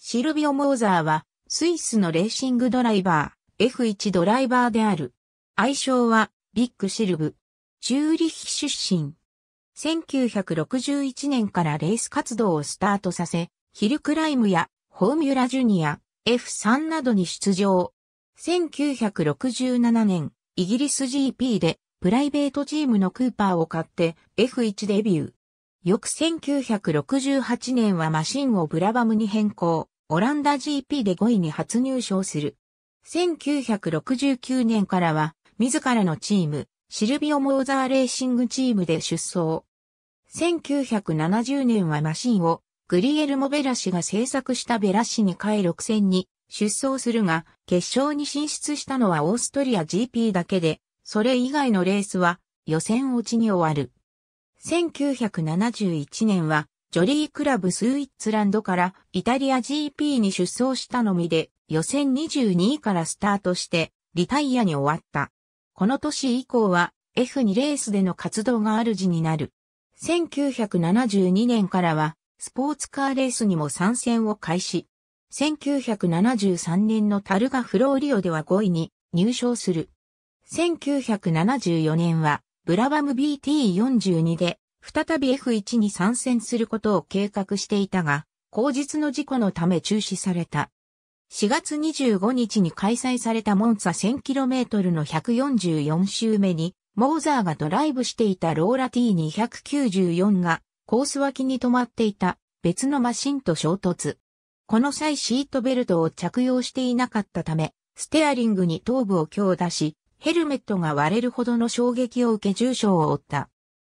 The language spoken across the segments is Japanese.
シルビオ・モーザーは、スイスのレーシングドライバー、F1 ドライバーである。愛称は、ビッグシルブ。チューリッヒ出身。1961年からレース活動をスタートさせ、ヒルクライムや、ホーミュラジュニア、F3 などに出場。1967年、イギリス GP で、プライベートチームのクーパーを買って、F1 デビュー。翌1968年はマシンをブラバムに変更、オランダ GP で5位に初入賞する。1969年からは、自らのチーム、シルビオ・モーザーレーシングチームで出走。1970年はマシンを、グリエルモ・ベラ氏が制作したベラ氏に回6戦に出走するが、決勝に進出したのはオーストリア GP だけで、それ以外のレースは予選落ちに終わる。1971年は、ジョリークラブスイッツランドからイタリア GP に出走したのみで予選22位からスタートしてリタイアに終わった。この年以降は F2 レースでの活動が主になる。1972年からはスポーツカーレースにも参戦を開始。1973年のタルガフローリオでは5位に入賞する。1974年はブラバム BT42 で、再び F1 に参戦することを計画していたが、後日の事故のため中止された。4月25日に開催されたモンサ 1000km の144周目に、モーザーがドライブしていたローラ T294 がコース脇に止まっていた別のマシンと衝突。この際シートベルトを着用していなかったため、ステアリングに頭部を強打し、ヘルメットが割れるほどの衝撃を受け重傷を負った。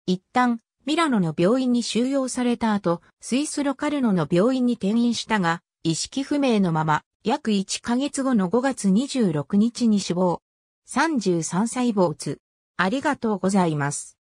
一旦、ミラノの病院に収容された後、スイスロカルノの病院に転院したが、意識不明のまま、約1ヶ月後の5月26日に死亡。33歳坊主。ありがとうございます。